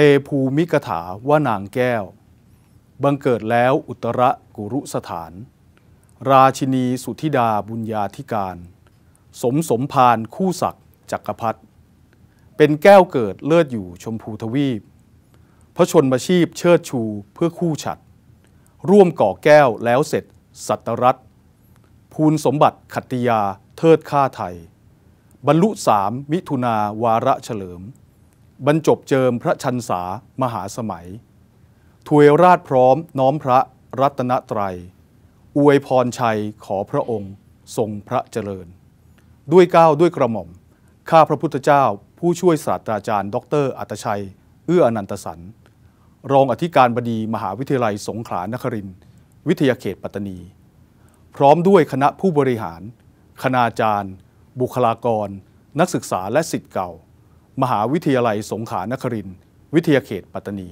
เตภูมิกถาว่านางแก้ว บังเกิดแล้วอุตรกุรุสถาน ราชินีสุธิดาบุญญาธิการ สมสมพานคู่ศักดิ์จักรพัฒเป็นแก้วเกิดเลือดอยู่ชมพูทวีปพระชนมาชีพเชิดชูเพื่อคู่ฉัด ร่วมก่อแก้วแล้วเสร็จสัตรัตภูลสมบัติขัตติยาเทิดค่าไทย บรรลุสามมิถุนาวาระเฉลิมบรรจบเจิมพระชันษา มหาสมัย ถวยราชพร้อมน้อมพระรัตนตรัย อวยพรชัย ขอพระองค์ ทรงพระเจริญ ด้วยก้าวด้วยกระหม่อมข้าพระพุทธเจ้าผู้ช่วยศาสตราจารย์ ดรอัตชัยเอื้ออนันตสันรองอธิการบดีมหาวิทยาลัยสงขลานคริน วิทยาเขตปัตตานี พร้อมด้วยคณะผู้บริหาร คณาจารย์บุคลากร นักศึกษาและสิทธิ์เก่ามหาวิทยาลัยสงขลานครินทร์วิทยาเขตปัตตานี